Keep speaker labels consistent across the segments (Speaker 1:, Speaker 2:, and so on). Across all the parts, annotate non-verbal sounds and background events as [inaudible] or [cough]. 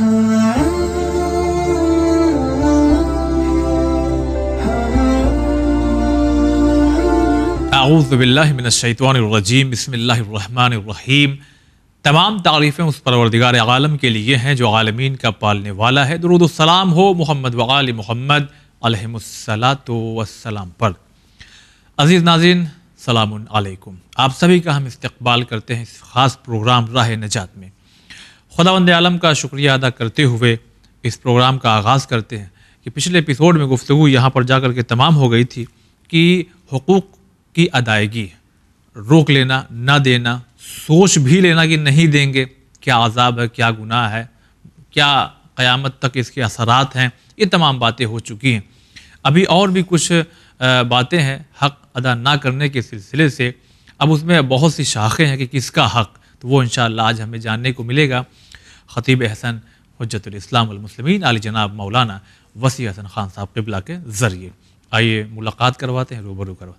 Speaker 1: आऊज़बिल्लिमिनशैतवानरजीम बसमीम तमाम तारीफ़ें उस परवरदिगार आलम के लिए हैं जो आलमीन का पालने वाला है दरुदसलाम हो मोहम्मद वाल मोहम्मद अलहमसलाम पर अज़ीज़ नाजिन सलामकुम आप सभी का हम इस्तबाल करते हैं इस ख़ास प्रोग्राम राह नजात में खुदावंद आलम का शुक्रिया अदा करते हुए इस प्रोग्राम का आगाज़ करते हैं कि पिछले एपिसोड में गुफ्तु यहाँ पर जा कर के तमाम हो गई थी कि हकूक़ की अदायगी रोक लेना ना देना सोच भी लेना कि नहीं देंगे क्या आज़ाब है क्या गुनाह है क्या क़यामत तक इसके असरात हैं ये तमाम बातें हो चुकी हैं अभी और भी कुछ बातें हैं हक़ अदा ना करने के सिलसिले से अब उसमें बहुत सी शाखें हैं कि किसका हक़ तो वो इन आज हमें जानने को मिलेगा ख़तीब अहसन हजतलामसलमिन आली जनाब मौलाना वसी हसन ख़ान साहब कबला के ज़रिए आइए मुलाकात करवाते हैं रूबरू करवा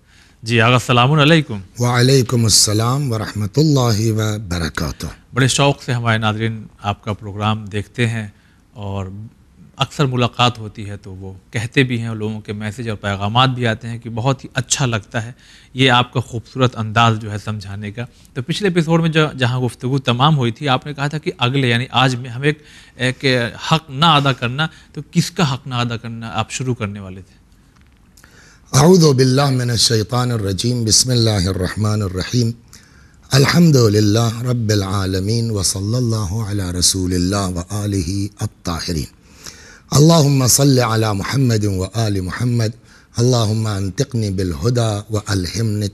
Speaker 1: जी आगा सलामकुम वालेकुम
Speaker 2: अस्सलाम वरहमतुल्लाहि बड़े
Speaker 1: शौक़ से हमारे नादरन आपका प्रोग्राम देखते हैं और अक्सर मुलाकात होती है तो वो कहते भी हैं लोगों के मैसेज और पैगाम भी आते हैं कि बहुत ही अच्छा लगता है ये आपका खूबसूरत अंदाज जो है समझाने का तो पिछले एपिसोड में जो जहाँ गुफ्तु तमाम हुई थी आपने कहा था कि अगले यानी आज में हम एक, एक हक ना अदा करना तो किसका हक ना अदा करना आप शुरू करने वाले
Speaker 2: थे आऊदबिल्लाशैतानरजीम बसमीम अलहमदिल्ला रबालमीन वसल्ला रसूल व اللهم صل على محمد وآل محمद अल्लाम अंतकनी बिलहुदा व अलहमन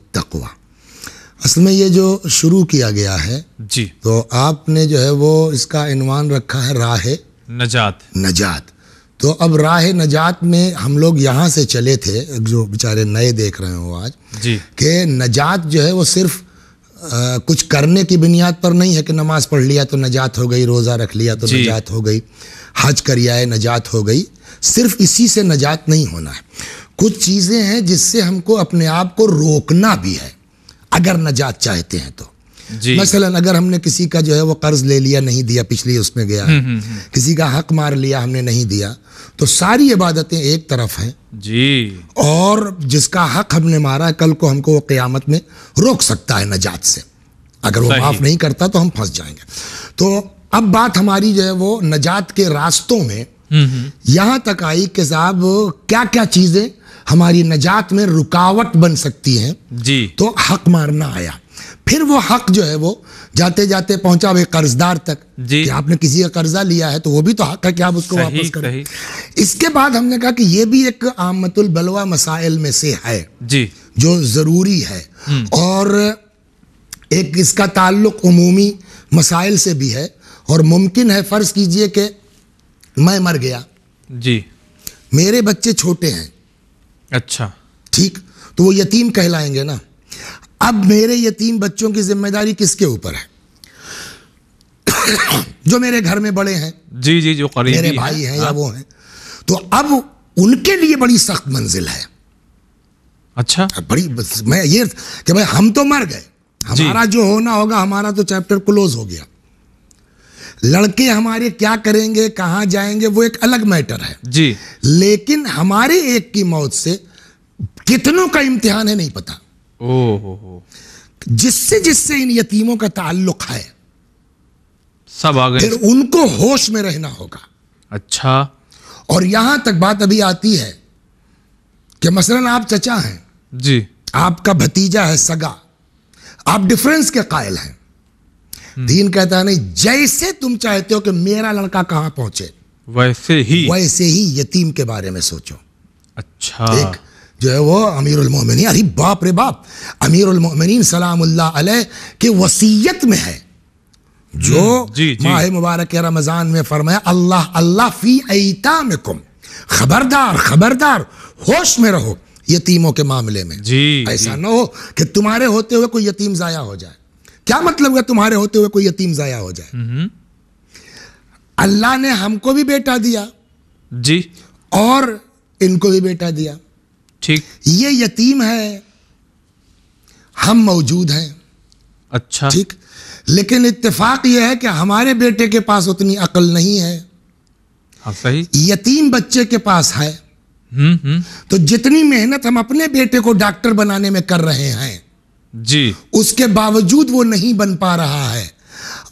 Speaker 2: असल में ये जो शुरू किया गया है जी तो आपने जो है वो इसका इनवान रखा है राह नजात नजात तो अब राह नजात में हम लोग यहाँ से चले थे जो बेचारे नए देख रहे हो आज जी कि नजात जो है वो सिर्फ आ, कुछ करने की बुनियाद पर नहीं है कि नमाज पढ़ लिया तो नजात हो गई रोज़ा रख लिया तो नजात हो गई हज कर आए नजात हो गई सिर्फ इसी से नजात नहीं होना है कुछ चीज़ें हैं जिससे हमको अपने आप को रोकना भी है अगर नजात चाहते हैं तो मसलन अगर हमने किसी का जो है वो कर्ज ले लिया नहीं दिया पिछली उसमें गया हम्म, हम्म, हम्म। किसी का हक मार लिया हमने नहीं दिया तो सारी इबादतें एक तरफ हैं जी और जिसका हक हमने मारा कल को हमको वो क़यामत में रोक सकता है नजात से अगर वो माफ़ नहीं करता तो हम फंस जाएंगे तो अब बात हमारी जो है वो नजात के रास्तों में यहां तक आई कि साहब क्या क्या चीजें हमारी नजात में रुकावट बन सकती हैं जी तो हक मारना आया फिर वो हक जो है वो जाते जाते पहुंचा हुए कर्जदार तक जी कि आपने किसी का कर्जा लिया है तो वो भी तो हक है कि आप उसको वापस करें इसके बाद हमने कहा कि ये भी एक आमतुल बलवा मसाइल में से है जी जो जरूरी है हम्म। और एक इसका ताल्लुक उमूमी मसाइल से भी है और मुमकिन है फ़र्ज़ कीजिए कि मैं मर गया जी मेरे बच्चे छोटे हैं अच्छा ठीक तो वो यतीम कहलाएंगे ना अब मेरे यतीम बच्चों की जिम्मेदारी किसके ऊपर है [coughs] जो मेरे घर में बड़े हैं जी जी जो करीबी मेरे भाई हैं है, या वो हैं तो अब उनके लिए बड़ी सख्त मंजिल है अच्छा बड़ी मैं ये कि भाई हम तो मर गए हमारा जो होना होगा हमारा तो चैप्टर क्लोज हो गया लड़के हमारे क्या करेंगे कहाँ जाएंगे वो एक अलग मैटर है जी लेकिन हमारे एक की मौत से कितनों का इम्तिहान है नहीं पता
Speaker 1: ओ
Speaker 2: जिससे जिससे इन यतीमों का ताल्लुक है
Speaker 1: सब आ गए फिर उनको
Speaker 2: होश में रहना होगा अच्छा और यहां तक बात अभी आती है कि मसलन आप चचा हैं जी आपका भतीजा है सगा आप डिफरेंस के कायल हैं हम्म। दीन कहता है नहीं जैसे तुम चाहते हो कि मेरा लड़का कहां पहुंचे वैसे ही वैसे ही यतीम के बारे में सोचो अच्छा एक जो है वो अमीर उलमोमिन अरे बाप रे बाप अमीर उलमोमिन सलामुल्ला के वसीयत में है जो हम्म, माह मुबारक रमज़ान में फरमाया अल्लाह अल्लाह फ़ी ऐता में कुम खबरदार खबरदार होश में रहो यतीमों के मामले में जी ऐसा ना हो कि तुम्हारे होते हुए कोई यतीम ज़ाया हो जाए क्या मतलब हुआ तुम्हारे होते हुए कोई यतीम जाया हो जाए हम्म। अल्लाह ने हमको भी बेटा दिया जी और इनको भी बेटा दिया ठीक ये यतीम है हम मौजूद हैं अच्छा ठीक लेकिन इत्तेफाक यह है कि हमारे बेटे के पास उतनी अकल नहीं है हाँ, सही यतीम बच्चे के पास है
Speaker 1: हम्म,
Speaker 2: हम्म तो जितनी मेहनत हम अपने बेटे को डॉक्टर बनाने में कर रहे हैं जी उसके बावजूद वो नहीं बन पा रहा है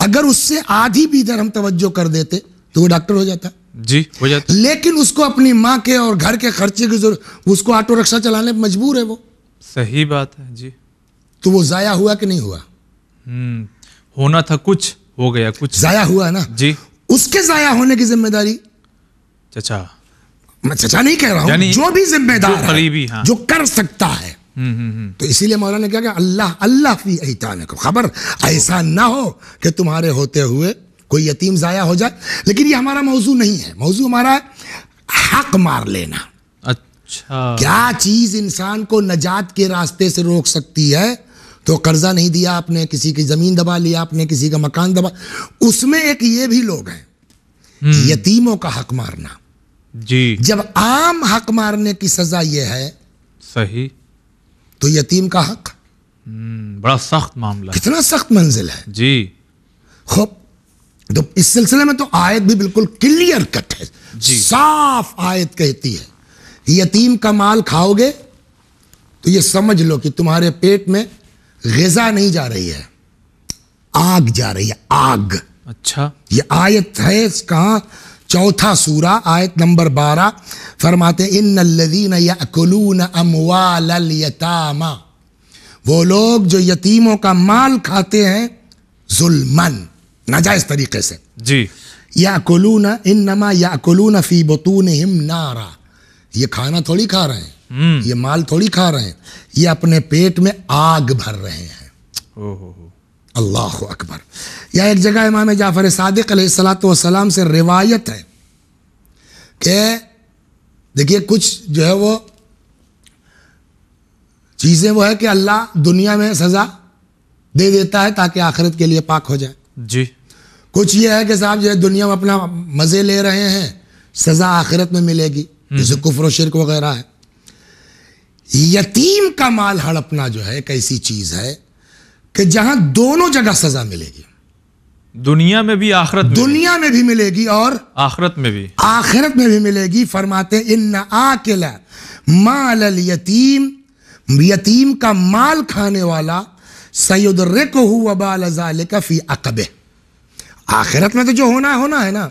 Speaker 2: अगर उससे आधी भी इधर हम तवज्जो कर देते तो वो डॉक्टर हो जाता जी हो जाता लेकिन उसको अपनी माँ के और घर के खर्चे की जरूरत उसको ऑटो रिक्शा चलाने पर मजबूर है वो
Speaker 1: सही बात है जी
Speaker 2: तो वो जाया हुआ कि नहीं हुआ
Speaker 1: हम्म, होना था कुछ हो गया कुछ जाया हुआ ना जी
Speaker 2: उसके जाया होने की जिम्मेदारी
Speaker 1: चचा मैं
Speaker 2: चचा नहीं कह रहा हूं जो भी जिम्मेदार जो, हाँ। जो कर सकता है हम्म, हम्म, हम्म। तो इसीलिए मौलाना ने कहा कि अल्लाह अल्लाह फी ऐतान को खबर ऐसा ना हो कि तुम्हारे होते हुए कोई यतीम ज़ाया हो जाए लेकिन ये हमारा मौजू नहीं है मौजू हमारा हक मार लेना अच्छा क्या चीज़ इंसान को नजात के रास्ते से रोक सकती है तो कर्जा नहीं दिया आपने किसी की ज़मीन दबा लिया आपने किसी का मकान दबा उसमें एक ये भी लोग हैं यतीमों का हक मारना जी जब आम हक मारने की सज़ा यह है सही तो यतीम का हक
Speaker 1: हम्म, बड़ा सख्त
Speaker 2: मामला कितना सख्त मंजिल है जी खूब तो इस सिलसिले में तो आयत भी बिल्कुल क्लियर कट है जी। साफ आयत कहती है यतीम का माल खाओगे तो ये समझ लो कि तुम्हारे पेट में गजा नहीं जा रही है आग जा रही है आग अच्छा ये आयत है इसका चौथा सूरा आयत नंबर बारह फरमाते इन लदीन यकलून अमवाल वो लोग जो यतीमों का माल खाते हैं जुलमन नाजायज तरीके से जी या याकुलून इन नमा या याकुलून फी बतून हिम नारा ये खाना थोड़ी खा रहे हैं हम्म। ये माल थोड़ी खा रहे हैं ये अपने पेट में आग भर रहे हैं ओहो अल्लाह अकबर या एक जगह इमाम जाफ़र सदक सलाम से रिवायत है कि देखिए कुछ जो है वो चीज़ें वो है कि अल्लाह दुनिया में सज़ा दे देता है ताकि आखिरत के लिए पाक हो जाए जी कुछ ये है कि साहब जो है दुनिया में अपना मज़े ले रहे हैं सज़ा आखिरत में मिलेगी हम्म। जैसे कुफर शिरक वगैरह है यतीम का माल हड़पना जो है एक ऐसी चीज़ है कि जहां दोनों जगह सजा मिलेगी दुनिया में भी आखरत में दुनिया में भी मिलेगी और आखरत में भी आखरत में भी मिलेगी फरमाते इन आकेला माल यतीम यतीम का माल खाने वाला सैद रेक अबाल का फी अकबे आखिरत में तो जो होना होना है ना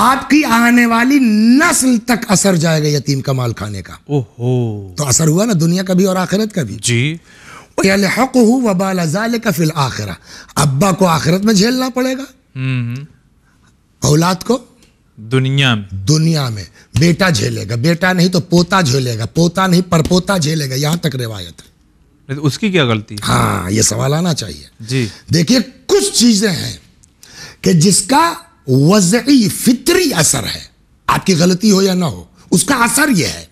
Speaker 2: आपकी आने वाली नस्ल तक असर जाएगा यतीम का माल खाने का ओहो तो असर हुआ ना दुनिया का भी और आखिरत का भी जी हक हूँ वबाल का फिल आखिरा अब्बा को आखिरत में झेलना पड़ेगा औलाद को दुनिया में दुनिया में बेटा झेलेगा बेटा नहीं तो पोता झेलेगा पोता नहीं परपोता झेलेगा यहां तक रिवायत है उसकी क्या गलती है हाँ ये सवाल आना चाहिए जी देखिए कुछ चीजें हैं कि जिसका वजी फितरी असर है आपकी गलती हो या ना हो उसका असर यह है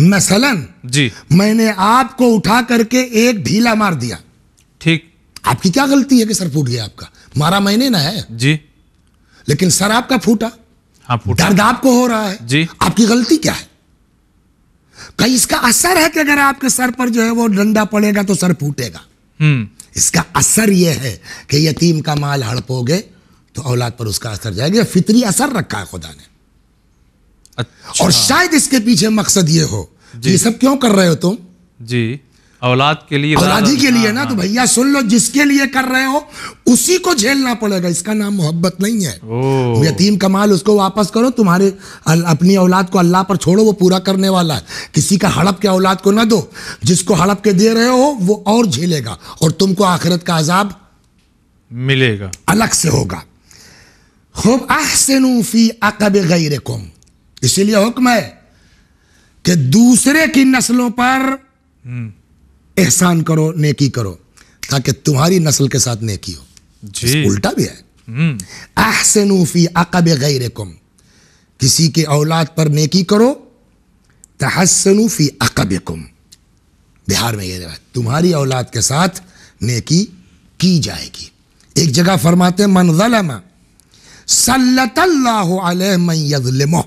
Speaker 2: मसलन जी मैंने आपको उठा करके एक ढीला मार दिया ठीक आपकी क्या गलती है कि सर फूट गया आपका मारा मैंने ना है जी लेकिन सर आपका फूटा हाँ, फूटा दर्द आपको हो रहा है जी आपकी गलती क्या है कहीं इसका असर है कि अगर आपके सर पर जो है वो डंडा पड़ेगा तो सर फूटेगा हम्म। इसका असर यह है कि यतीम का माल हड़पोगे तो औलाद पर उसका असर जाएगा फितरी असर रखा है खुदा ने अच्छा। और शायद इसके पीछे मकसद ये हो ये सब क्यों कर रहे हो तुम
Speaker 1: जी औलाद के लिए औलादी के लिए ना हाँ, तो हाँ। भैया
Speaker 2: सुन लो जिसके लिए कर रहे हो उसी को झेलना पड़ेगा इसका नाम मोहब्बत नहीं
Speaker 1: है यतीम
Speaker 2: कमाल उसको वापस करो तुम्हारे अपनी औलाद को अल्लाह पर छोड़ो वो पूरा करने वाला है किसी का हड़प के औलाद को ना दो जिसको हड़प के दे रहे हो वो और झेलेगा और तुमको आखिरत का आजाब मिलेगा अलग से होगा खूब आहसे अकब इसीलिए हुक्म है कि दूसरे की नस्लों पर हम्म। एहसान करो नेकी करो ताकि तुम्हारी नस्ल के साथ नेकी हो उल्टा भी है हम्म। अहसनूफी अकब गैर किसी के औलाद पर नेकी करो तहसनूफी अकब बिहार में यह रहा तुम्हारी औलाद के साथ नेकी की जाएगी एक जगह फरमाते मनजलम सल्लल्लाहु अलैहि मन यजलिमो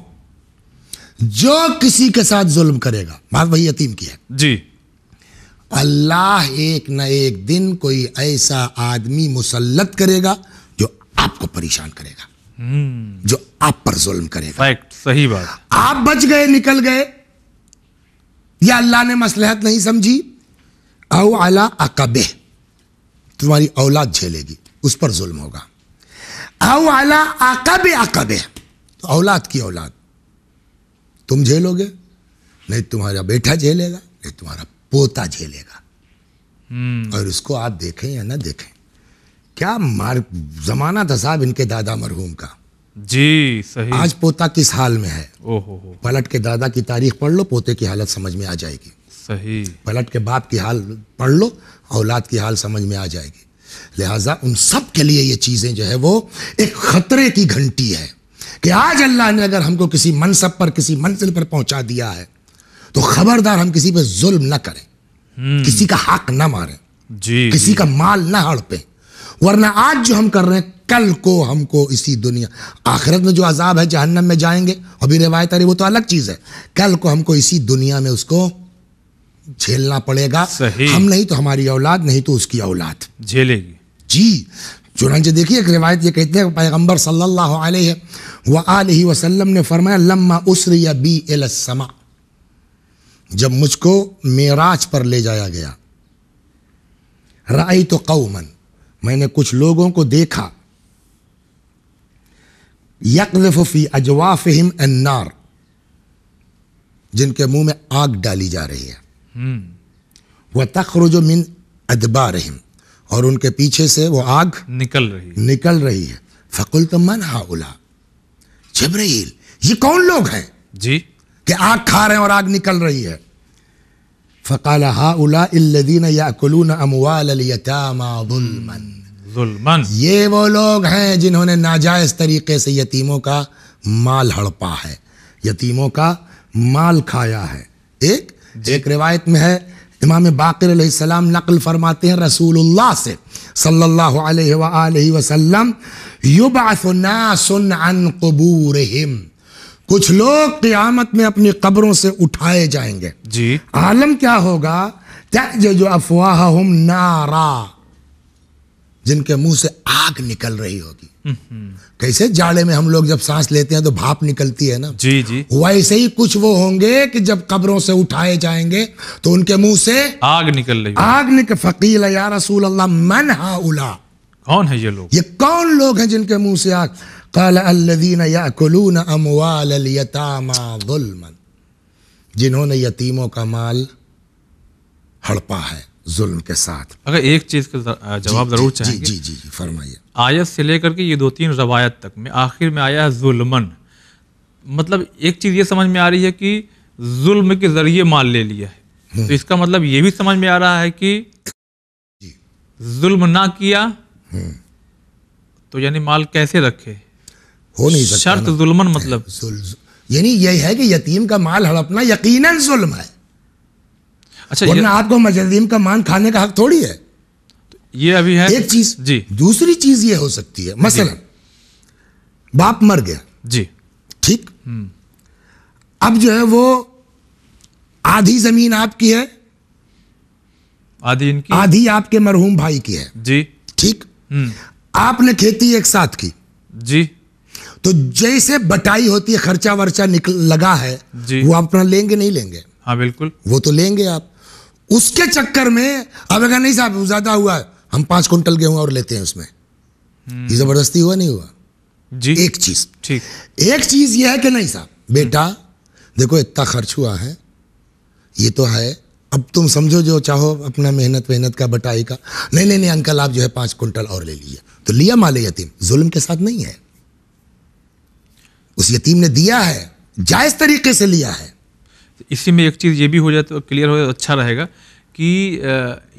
Speaker 2: जो किसी के साथ जुल्म करेगा बात वही यतीम की है जी अल्लाह एक न एक दिन कोई ऐसा आदमी मुसलत करेगा जो आपको परेशान करेगा
Speaker 1: हम्म।
Speaker 2: जो आप पर जुल्म करेगा फैक्ट सही बात आप बच गए निकल गए या अल्लाह ने मसलहत नहीं समझी औ अला अकबे तुम्हारी औलाद झेलेगी उस पर जुल्म होगा औ अला अकबे अकबे तो औलाद की औलाद तुम झेलोगे नहीं तुम्हारा बेटा झेलेगा नहीं तुम्हारा पोता झेलेगा hmm. और उसको आप देखें या ना देखें क्या मार जमाना था साहब इनके दादा मरहूम का जी सही आज पोता किस हाल में है ओहो पलट के दादा की तारीख पढ़ लो पोते की हालत समझ में आ जाएगी सही पलट के बाप की हाल पढ़ लो औलाद की हाल समझ में आ जाएगी लिहाजा उन सब के लिए ये चीज़ें जो है वो एक ख़तरे की घंटी है कि आज अल्लाह ने अगर हमको किसी मनसब पर किसी मंजिल पर पहुंचा दिया है तो खबरदार हम किसी पर जुल्म ना करें हम्म। किसी का हक ना मारे जी किसी जी। का माल ना हड़पे वरना आज जो हम कर रहे हैं कल को हमको इसी दुनिया आखिरत में जो अजाब है जहन्नम में जाएंगे अभी रिवायत अरे वो तो अलग चीज़ है कल को हमको इसी दुनिया में उसको झेलना पड़ेगा हम नहीं तो हमारी औलाद नहीं तो उसकी औलाद झेलेगी जी चुनाचे देखिए एक रिवायत ये कहते हैं पैगम्बर सल्ला अलैहि व ने फरमाया लम्मा उसरी या बी एल समा जब मुझको मेराज पर ले जाया गया राई तो कौमन मैंने कुछ लोगों को देखा यकफी हिम अन्नार जिनके मुंह में आग डाली जा रही है हम्म। वह तखरुजो मिन अदबा रहीम और उनके पीछे से वो आग निकल रही है निकल रही है फकुल तो मन हाउला जबरील ये कौन लोग हैं जी कि आग खा रहे हैं और आग निकल रही है फ़काल हाउला इल्लदीन याकुलून अमवाल यतामा जुल्मन जुल्मन ये वो लोग हैं जिन्होंने नाजायज तरीके से यतीमों का माल हड़पा है यतीमों का माल खाया है एक एक रिवायत में है इमाम बाकर सलाम नकल फरमाते हैं रसूलुल्लाह से सल्लल्लाहु अलैहि वसल्लम कबूरहिम कुछ लोग क़यामत में अपनी कब्रों से उठाए जाएंगे जी आलम क्या होगा जो जो अफवाह नारा जिनके मुंह से आग निकल रही होगी कैसे जाड़े में हम लोग जब सांस लेते हैं तो भाप निकलती है ना जी जी वैसे ही कुछ वो होंगे कि जब कब्रों से उठाए जाएंगे तो उनके मुंह से
Speaker 1: आग निकल रही
Speaker 2: आग निकल फकील या रसूल अल्लाह मन हा उला कौन है ये लोग ये कौन लोग हैं जिनके मुंह से आग कल अल्लदीन याकुलून अमवाल यतामा जुल्मन जिन्होंने यतीमों का माल हड़पा है जुल्म के साथ अगर एक चीज़ का जवाब ज़रूर चाहिए जी जी जी फरमाइए
Speaker 1: आयत से लेकर के ये दो तीन रवायत तक में आखिर में आया है जुल्मन मतलब एक चीज़ ये समझ में आ रही है कि जुल्म के ज़रिए माल ले लिया है हम्म। तो इसका मतलब ये भी समझ में आ रहा है कि जुल्म ना किया हम्म। तो यानी माल कैसे रखे हो नहीं सकता शर्त जुल्मन मतलब
Speaker 2: यानी यही है कि यतीम का माल हड़पना यकीनन जुल्म है अच्छा वरना आपको मजलिम का मान खाने का हक थोड़ी है ये अभी है एक चीज जी दूसरी चीज ये हो सकती है मसलन बाप मर गया जी ठीक हम्म। अब जो है वो आधी जमीन आपकी है आधी इनकी आधी आपके मरहूम भाई की है जी ठीक हम्म। आपने खेती एक साथ की जी तो जैसे बटाई होती है खर्चा वर्चा निकल लगा है जी वो आप अपना लेंगे नहीं लेंगे हाँ बिल्कुल वो तो लेंगे आप उसके चक्कर में अब अगर नहीं साहब ज्यादा हुआ हम पांच कुंटल गेहूं और लेते हैं उसमें ये हम्म। जबरदस्ती हुआ नहीं हुआ जी एक चीज ठीक एक चीज ये है कि नहीं साहब बेटा देखो इतना खर्च हुआ है ये तो है अब तुम समझो जो चाहो अपना मेहनत मेहनत का बटाई का नहीं नहीं नहीं अंकल आप जो है पांच कुंटल और ले लिए तो लिया माले यतीम जुल्म के साथ नहीं है उस यतीम ने दिया है जायज तरीके से लिया है इसी में एक
Speaker 1: चीज़ ये भी हो जाए तो क्लियर हो जाए तो अच्छा रहेगा कि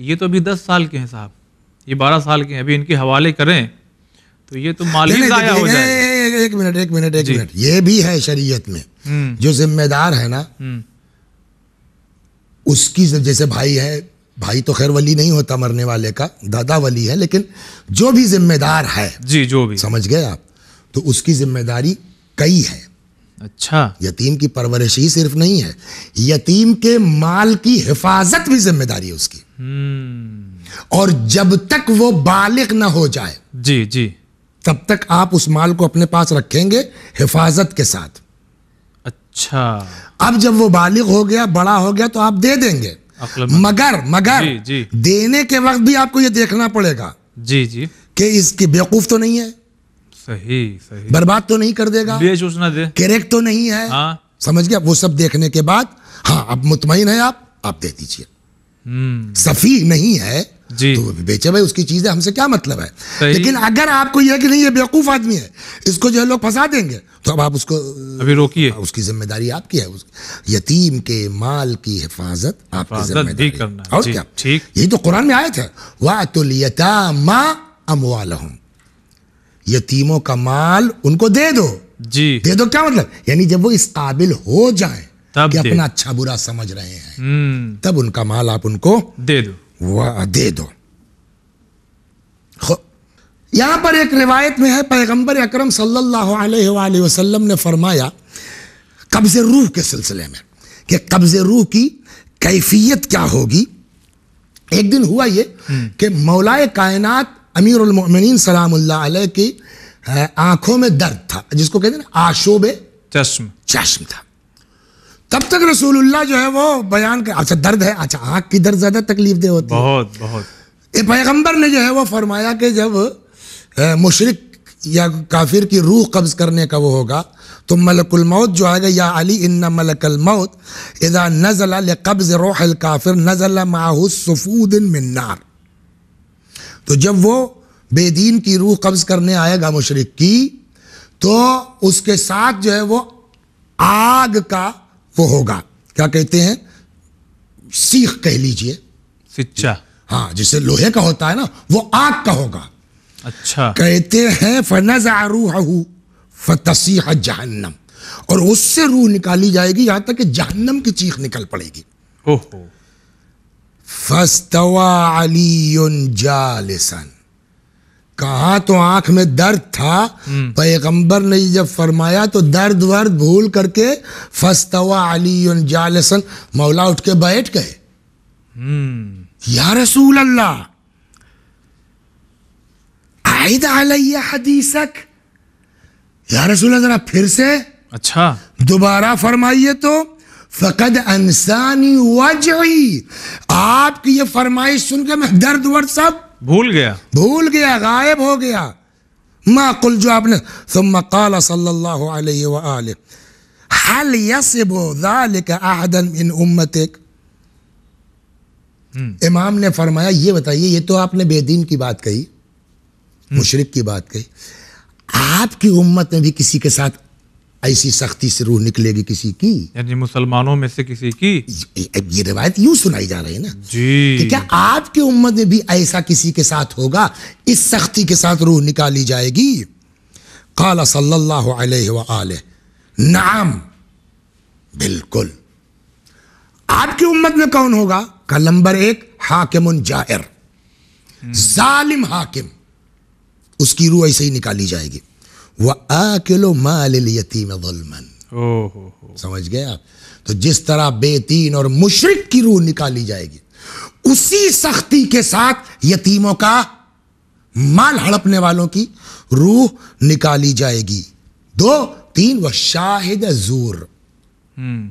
Speaker 1: ये तो अभी दस साल के हैं साहब ये बारह साल के हैं अभी इनके हवाले करें तो ये तो माल ही जाया हो जाए
Speaker 2: एक मिनट एक मिनट एक मिनट ये भी है शरीयत में हम्म। जो जिम्मेदार है ना हम्म। उसकी जैसे भाई है भाई तो खैर वली नहीं होता मरने वाले का दादा वली है लेकिन जो भी जिम्मेदार है जी जो भी समझ गए आप तो उसकी जिम्मेदारी कई है अच्छा यतीम की परवरिश ही सिर्फ नहीं है यतीम के माल की हिफाजत भी जिम्मेदारी है उसकी हम्म। और जब तक वो बालिक ना हो जाए जी जी तब तक आप उस माल को अपने पास रखेंगे हिफाजत के साथ अच्छा अब जब वो बालिग हो गया बड़ा हो गया तो आप दे देंगे मगर मगर जी, जी। देने के वक्त भी आपको ये देखना पड़ेगा जी जी कि इसकी बेवकूफ तो नहीं है
Speaker 1: सही सही बर्बाद
Speaker 2: तो नहीं कर देगा बेच दे करेक्ट तो नहीं है हाँ समझ गया वो सब देखने के बाद हाँ अब मुतमिन है आप आप दे दीजिए हम्म। सफी नहीं है जी तो बेचे भाई उसकी चीज है हमसे क्या मतलब है लेकिन अगर आपको यह कि नहीं ये बेवकूफ आदमी है इसको जो है लोग फंसा देंगे तो अब आप उसको अभी रोकिए हाँ, उसकी जिम्मेदारी आपकी है यतीम के माल की हिफाजत आपकी जिम्मेदारी
Speaker 1: करना और क्या
Speaker 2: ठीक यही तो कुरान में आए थे वाह तो लियता माँ हूँ यतीमों का माल उनको दे दो जी दे दो क्या मतलब यानी जब वो इस काबिल हो जाए कि अपना अच्छा बुरा समझ रहे हैं हम्म। तब उनका माल आप उनको दे दो वह दे दो यहां पर एक रिवायत में है पैगंबर अकरम सल्लल्लाहु अलैहि वसल्लम ने फरमाया कब्ज रूह के सिलसिले में कि कब्ज रूह की कैफियत क्या होगी एक दिन हुआ ये हम्म। कि मौलाए कायनात अमीर अमीरमिन सलाम की आंखों में दर्द था जिसको कहते हैं ना आशोब
Speaker 1: चश्म चश्म था
Speaker 2: तब तक रसूलुल्लाह जो है वो बयान कर अच्छा दर्द है अच्छा आंख की दर्द ज्यादा तकलीफ दे होती बहुत है बहुत पैगंबर ने जो है वो फरमाया कि जब मुशरक या काफिर की रूह कब्ज करने का वो होगा तो मलकुल मौत जो आएगा या अली इन मलकुल मौत इधा नजला कब्ज रोहल काफिर नजला माहू सफूदिन मिन्नार तो जब वो बेदीन की रूह कब्ज करने आएगा मुशरक की तो उसके साथ जो है वो आग का वो होगा क्या कहते हैं सीख कह लीजिए सिच्चा हाँ जिसे लोहे का होता है ना वो आग का होगा अच्छा कहते हैं फनजारू फतसीह जहन्नम और उससे रूह निकाली जाएगी यहां तक कि जहन्नम की चीख निकल पड़ेगी ओहो فاستوى علي جالسا कहा तो आंख में दर्द था हम्म। पैगंबर ने जब फरमाया तो दर्द वर्द भूल करके फस्तवा अली जालसन मौला उठ के बैठ गए हम्म। या रसूल अल्लाह आयद अलैया हदीसक या रसूल जरा फिर से अच्छा दोबारा फरमाइए तो फ़कद अंसानी वजी आपकी ये फरमाइश सुनकर मैं दर्द वर्द सब भूल गया भूल गया गायब हो गया माँ कुल जो आपने सुम्मा काला सल्लल्लाहु हल यसबो ज़ालिक अहदन इन उम्मतिक हम्म। इमाम ने फरमाया ये बताइए ये तो आपने बेदीन की बात कही
Speaker 1: हम्म। मुशरक
Speaker 2: की बात कही आपकी उम्मत में भी किसी के साथ ऐसी सख्ती से रूह निकलेगी किसी की यानी मुसलमानों में से किसी की ये, ये रिवायत यूं सुनाई जा रही है ना जी कि क्या आपके उम्मत में भी ऐसा किसी के साथ होगा इस सख्ती के साथ रूह निकाली जाएगी काला सल्लल्लाहु अलैहि वसल्लम नाम बिल्कुल आपकी उम्मत में कौन होगा का नंबर एक हाकिम जाहिर हम्म। जालिम हाकिम उसकी रूह ऐसे ही निकाली जाएगी आकिलो माल यतीम समझ गए आप तो जिस तरह बेतीन और मुशरक की रूह निकाली जाएगी उसी सख्ती के साथ यतीमों का माल हड़पने वालों की रूह निकाली जाएगी दो तीन व शाहिद जूर हम्म।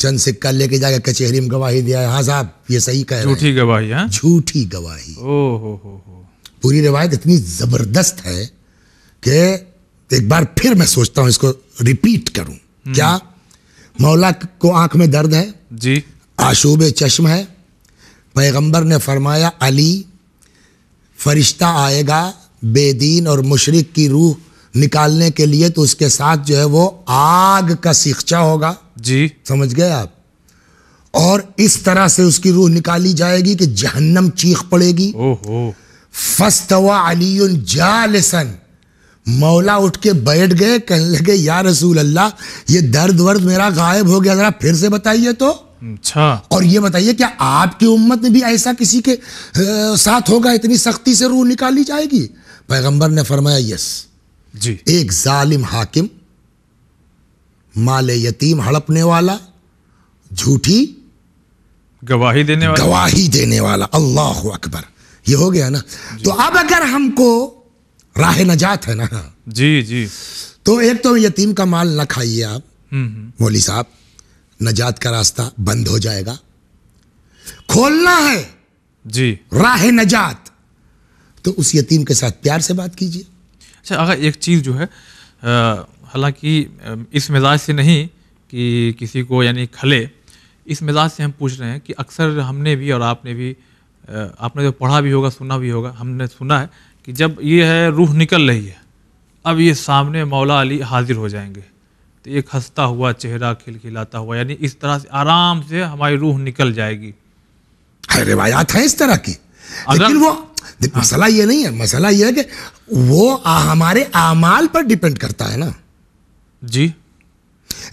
Speaker 2: चंद सिक्का लेके जाकर कचहरी में गवाही दिया हाँ साहब ये सही कह रहे झूठी गवाही हाँ? झूठी गवाही ओ हो हो हो पूरी रिवायत इतनी जबरदस्त है कि तो एक बार फिर मैं सोचता हूँ इसको रिपीट करूं हम्म। क्या मौला को आंख में दर्द है जी आशूब चश्म है पैगंबर ने फरमाया अली फरिश्ता आएगा बेदीन और मुशरक की रूह निकालने के लिए तो उसके साथ जो है वो आग का सिक्चा होगा जी समझ गए आप और इस तरह से उसकी रूह निकाली जाएगी कि जहन्नम चीख पड़ेगी ओहो फस्तवा अली जालसन मौला उठ के बैठ गए कहने लगे या रसूल अल्लाह ये दर्द वर्द मेरा गायब हो गया जरा फिर से बताइए तो अच्छा और ये बताइए क्या आपकी उम्मत में भी ऐसा किसी के साथ होगा इतनी सख्ती से रूह निकाली जाएगी पैगंबर ने फरमाया यस जी एक जालिम हाकिम माल यतीम हड़पने वाला झूठी गवाही देने वाला गवाही देने वाला अल्लाह अकबर ये हो गया ना तो अब अगर हमको राह नजात है ना जी जी तो एक तो यतीम का माल ना खाइए आप हम्म, हम्म। मौली साहब नजात का रास्ता बंद हो जाएगा खोलना है जी राह नजात तो उस यतीम के साथ प्यार से बात कीजिए
Speaker 1: अच्छा अगर एक चीज़ जो है हालांकि इस मिजाज से नहीं कि किसी को यानी खले इस मिजाज से हम पूछ रहे हैं कि अक्सर हमने भी और आपने भी आपने जो तो पढ़ा भी होगा सुना भी होगा हमने सुना है कि जब ये है रूह निकल रही है अब ये सामने मौला अली हाजिर हो जाएंगे तो एक हंसता हुआ चेहरा खिलखिलाता हुआ यानी इस तरह से आराम से हमारी रूह निकल जाएगी
Speaker 2: रिवायात है इस तरह की लेकिन वो हाँ। मसला ये नहीं है मसला ये है कि वो आ, हमारे आमाल पर डिपेंड करता है ना जी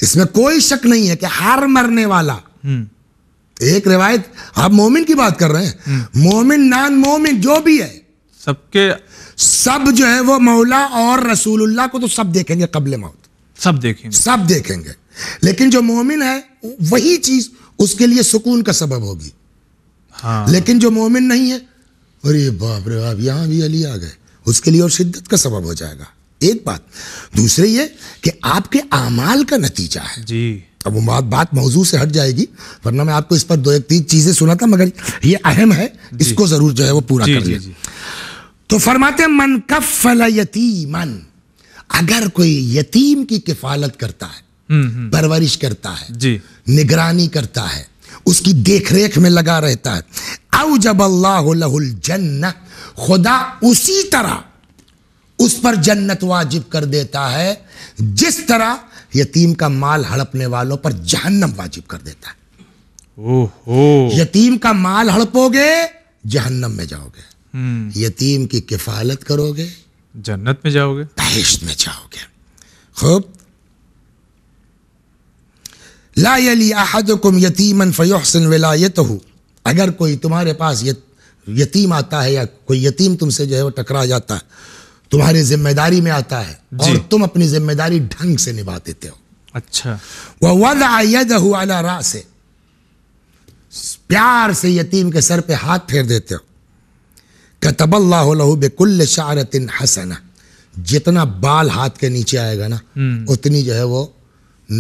Speaker 2: इसमें कोई शक नहीं है कि हार मरने वाला हम्म। एक रिवायत आप मोमिन की बात कर रहे हैं हम्म। मोमिन नान मोमिन जो भी है सबके सब जो है वो मौला और रसूलुल्लाह को तो सब देखेंगे कबल मौत सब देखेंगे सब देखेंगे लेकिन जो मोमिन है वही चीज उसके लिए सुकून का सबब होगी हाँ। लेकिन जो मोमिन नहीं है अरे बाप रे बाप यहां भी अली आ गए उसके लिए और शिद्दत का सबब हो जाएगा एक बात दूसरी ये कि आपके अमाल का नतीजा है जी अब वो बात बात मौजू से हट जाएगी वरना मैं आपको इस पर दो एक तीन चीज़ें सुना था मगर ये अहम है इसको ज़रूर जो है वो पूरा कर लिया तो फरमाते मन कफल यतीमन अगर कोई यतीम की किफालत करता है हम्म, हम्म। परवरिश करता है जी निगरानी करता है उसकी देखरेख में लगा रहता है औ जब जन्न खुदा उसी तरह उस पर जन्नत वाजिब कर देता है जिस तरह यतीम का माल हड़पने वालों पर जहन्नम वाजिब कर देता है ओ। यतीम का माल हड़पोगे जहन्नम में जाओगे हम्म। यतीम की किफालत करोगे
Speaker 1: जन्नत में जाओगे बहिश्त में जाओगे
Speaker 2: खूब ला यली अहदकुम यतीमन फ़योहसन वलायत अगर कोई तुम्हारे पास यत, यतीम आता है या कोई यतीम तुमसे जो है वो टकरा जाता है तुम्हारी जिम्मेदारी में आता है और तुम अपनी जिम्मेदारी ढंग से निभा देते हो अच्छा वह वद हुआ रा से प्यार से यतीम के सर पे हाथ फेर देते हो कतबल्लाहु बेकुल्ल शारतिन हसन जितना बाल हाथ के नीचे आएगा ना हम्म। उतनी जो है वो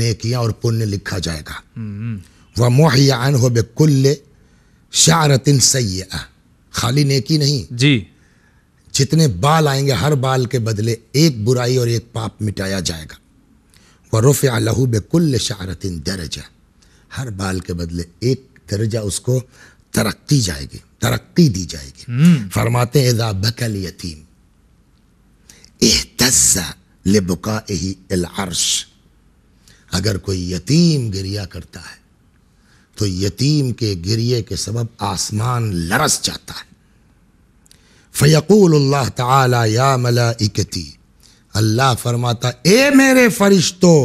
Speaker 2: नेकियां और पुण्य लिखा जाएगा हम्म। वह मोहन हो बेकुल्ल शारतिन सै खाली नेकी नहीं जी जितने बाल आएंगे हर बाल के बदले एक बुराई और एक पाप मिटाया जाएगा वह रुफ़ लहू बेकुल्ल शारतिन दर्जा हर बाल के बदले एक दर्जा उसको तरक्की जाएगी तरक्की दी जाएगी फरमाते इदा बकल यतीम एहतजा लिबका ही अर्श अगर कोई यतीम गिरिया करता है तो यतीम के गिरिए के सबब आसमान लरस जाता है फ़यकूल अल्लाह ताला या मला इकती अल्लाह फरमाता ए मेरे फरिश्तों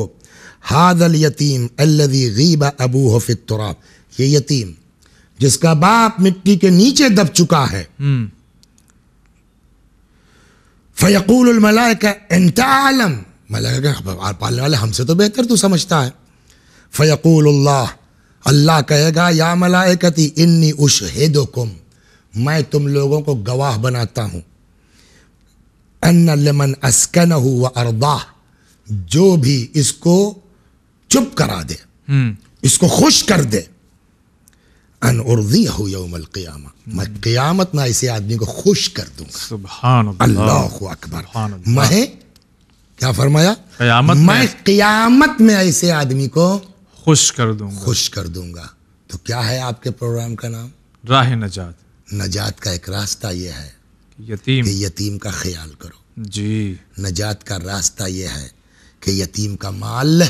Speaker 2: हादल यतीम अल्लदी गीबा अबू हफितराब ये यतीम जिसका बाप मिट्टी के नीचे दब चुका है हम्म। फयकूल मलाइका एंटा आलम पालने वाले हमसे तो बेहतर तू समझता है फ़यकूल अल्लाह कहेगा या मलायती इन्नी उश हेदो कुम मैं तुम लोगों को गवाह बनाता हूं हूँ अनमन अस्कन व अरबाह जो भी इसको चुप करा दे हम्म। इसको खुश कर दे अन उर्दिया मैं क़ियामत में ऐसे आदमी को खुश कर दूंगा अल्लाह अकबर मैं क्या फरमाया क़ियामत मैं क़ियामत में ऐसे आदमी को खुश कर दूंगा खुश कर दूंगा तो क्या है आपके प्रोग्राम का नाम राह नजात नजात का एक रास्ता यह है यतीम यतीम का ख्याल करो जी नजात का रास्ता यह है कि यतीम का माल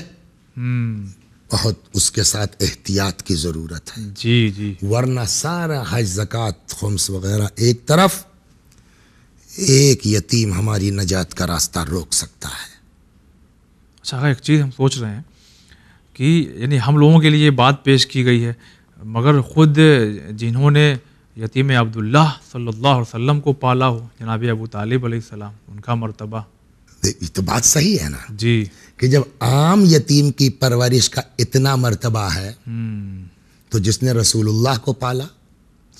Speaker 2: बहुत उसके साथ एहतियात की ज़रूरत है जी जी वरना सारा हज ज़क़़ात खुम्स वगैरह एक तरफ एक यतीम हमारी नजात का रास्ता रोक सकता है
Speaker 1: अच्छा एक चीज़ हम सोच रहे हैं कि यानी हम लोगों के लिए बात पेश की गई है मगर ख़ुद जिन्होंने यतीम अब्दुल्ला सल्लल्लाहु अलैहि वसल्लम को पाला
Speaker 2: हो जनाब अबू तालिब सलाम उनका मर्तबा तो बात सही है ना जी कि जब आम यतीम की परवरिश का इतना मर्तबा है हम्म। तो जिसने रसूलुल्लाह को पाला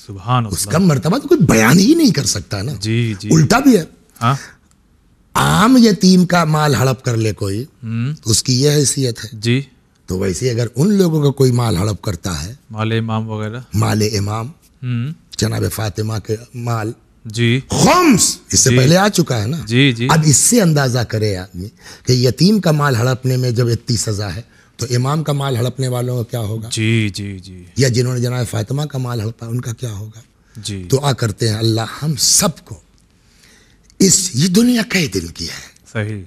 Speaker 2: सुभान उसका मर्तबा तो कोई बयान ही नहीं कर सकता ना जी जी उल्टा भी है हाँ? आम यतीम का माल हड़प कर ले कोई हम्म। तो उसकी यह हैसियत है जी तो वैसे अगर उन लोगों का कोई माल हड़प करता है माल इमाम वगैरह माल इमाम हम्म। जनाब फातिमा के माल जी खम्स इससे पहले आ चुका है ना जी जी अब इससे अंदाजा करे आदमी कि यतीम का माल हड़पने में जब इतनी सजा है तो इमाम का माल हड़पने वालों का क्या होगा जी जी जी या जिन्होंने जनाब फातिमा का माल हड़पा उनका क्या होगा जी तो आ करते हैं अल्लाह हम सबको इस ये दुनिया कई दिन की है सही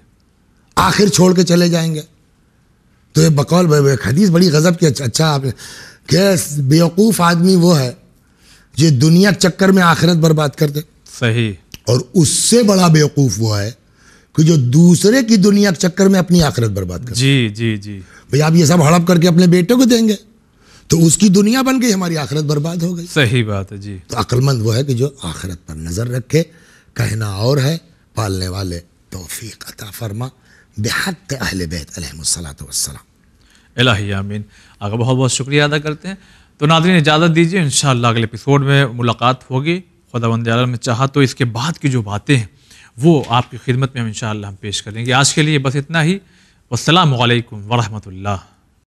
Speaker 2: आखिर छोड़ के चले जाएंगे तो ये बकौल हदीस बड़ी गजब की अच्छा, अच्छा आपने बेवकूफ़ आदमी वो है ये दुनिया चक्कर में आखिरत बर्बाद कर दे सही और उससे बड़ा बेवकूफ वो है कि जो दूसरे की दुनिया के चक्कर में अपनी आखिरत बर्बाद कर
Speaker 1: जी जी जी
Speaker 2: भाई आप ये सब हड़प करके अपने बेटे को देंगे तो उसकी दुनिया बन गई हमारी आखिरत बर्बाद हो गई सही बात है जी तो अक्लमंद वो है कि जो आखिरत पर नजर रखे कहना और है पालने वाले तोफीक अता फरमा बेहद अहल बेहद अलहमसलात आमीन आपका बहुत बहुत शुक्रिया अदा करते हैं तो
Speaker 1: नाजरीन इजाज़त दीजिए इन अगले एपिसोड में मुलाकात होगी खुदा बंद में चाह तो इसके बाद की जो बातें हैं वो आपकी खिदमत में हम इन हम पेश करेंगे आज के लिए बस इतना ही वालकम वरहमल